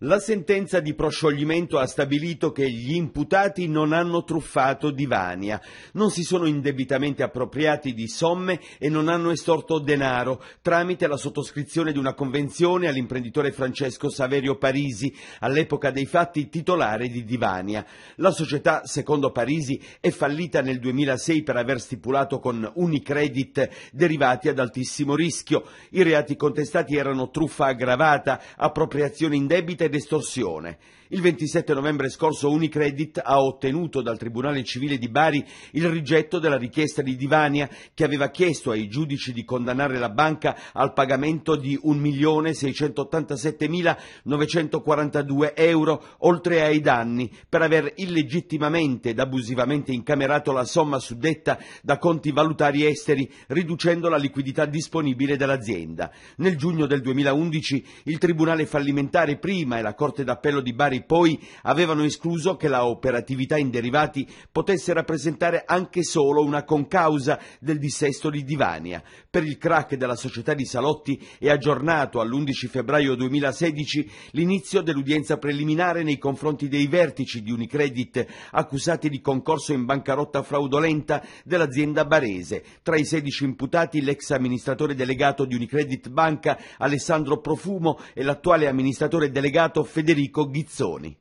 La sentenza di proscioglimento ha stabilito che gli imputati non hanno truffato Divania, non si sono indebitamente appropriati di somme e non hanno estorto denaro tramite la sottoscrizione di una convenzione all'imprenditore Francesco Saverio Parisi, all'epoca dei fatti titolare di Divania. La società, secondo Parisi, è fallita nel 2006 per aver stipulato con Unicredit derivati ad altissimo rischio. I reati contestati erano truffa aggravata, appropriazione in indebita ed estorsione. Il 27 novembre scorso Unicredit ha ottenuto dal Tribunale Civile di Bari il rigetto della richiesta di Divania che aveva chiesto ai giudici di condannare la banca al pagamento di 1.687.942 euro oltre ai danni per aver illegittimamente ed abusivamente incamerato la somma suddetta da conti valutari esteri riducendo la liquidità disponibile dell'azienda. Nel giugno del 2011 il Tribunale fallimentare prima e la Corte d'Appello di Bari poi avevano escluso che la operatività in derivati potesse rappresentare anche solo una concausa del dissesto di Divania. Per il crack della società di Salotti è aggiornato all'11 febbraio 2016 l'inizio dell'udienza preliminare nei confronti dei vertici di Unicredit accusati di concorso in bancarotta fraudolenta dell'azienda barese. Tra i 16 imputati l'ex amministratore delegato di Unicredit Banca Alessandro Profumo e l'attuale amministratore delegato deputato Federico Ghizzoni.